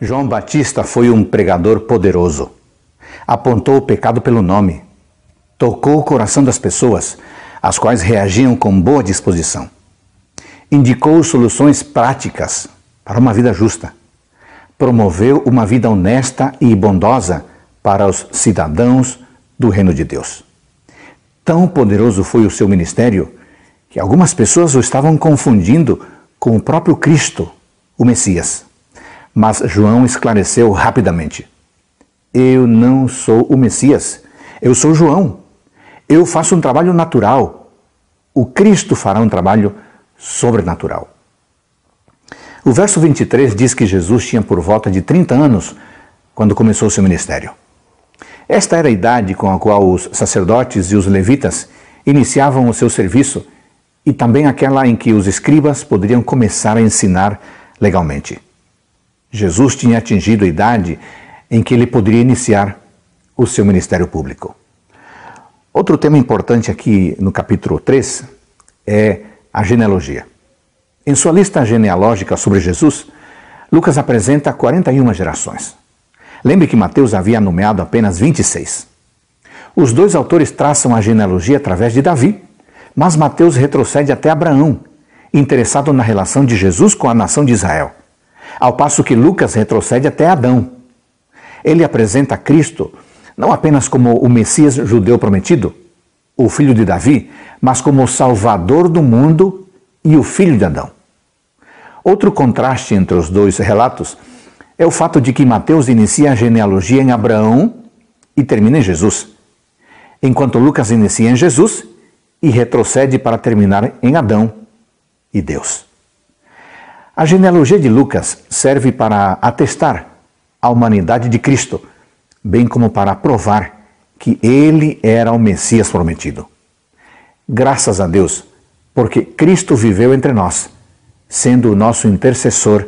João Batista foi um pregador poderoso. Apontou o pecado pelo nome. Tocou o coração das pessoas, as quais reagiam com boa disposição. Indicou soluções práticas para uma vida justa. Promoveu uma vida honesta e bondosa para os cidadãos do reino de Deus. Tão poderoso foi o seu ministério que algumas pessoas o estavam confundindo com o próprio Cristo, o Messias. Mas João esclareceu rapidamente: Eu não sou o Messias, eu sou João. Eu faço um trabalho natural. O Cristo fará um trabalho sobrenatural. O verso 23 diz que Jesus tinha por volta de 30 anos quando começou seu ministério. Esta era a idade com a qual os sacerdotes e os levitas iniciavam o seu serviço e também aquela em que os escribas poderiam começar a ensinar legalmente. Jesus tinha atingido a idade em que ele poderia iniciar o seu ministério público. Outro tema importante aqui no capítulo 3 é a genealogia. Em sua lista genealógica sobre Jesus, Lucas apresenta 41 gerações. Lembre que Mateus havia nomeado apenas 26. Os dois autores traçam a genealogia através de Davi, mas Mateus retrocede até Abraão, interessado na relação de Jesus com a nação de Israel ao passo que Lucas retrocede até Adão. Ele apresenta Cristo não apenas como o Messias judeu prometido, o filho de Davi, mas como o Salvador do mundo e o filho de Adão. Outro contraste entre os dois relatos é o fato de que Mateus inicia a genealogia em Abraão e termina em Jesus, enquanto Lucas inicia em Jesus e retrocede para terminar em Adão e Deus. A genealogia de Lucas serve para atestar a humanidade de Cristo, bem como para provar que ele era o Messias prometido. Graças a Deus, porque Cristo viveu entre nós, sendo o nosso intercessor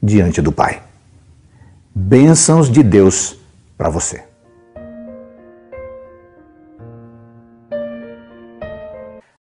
diante do Pai. Bênçãos de Deus para você.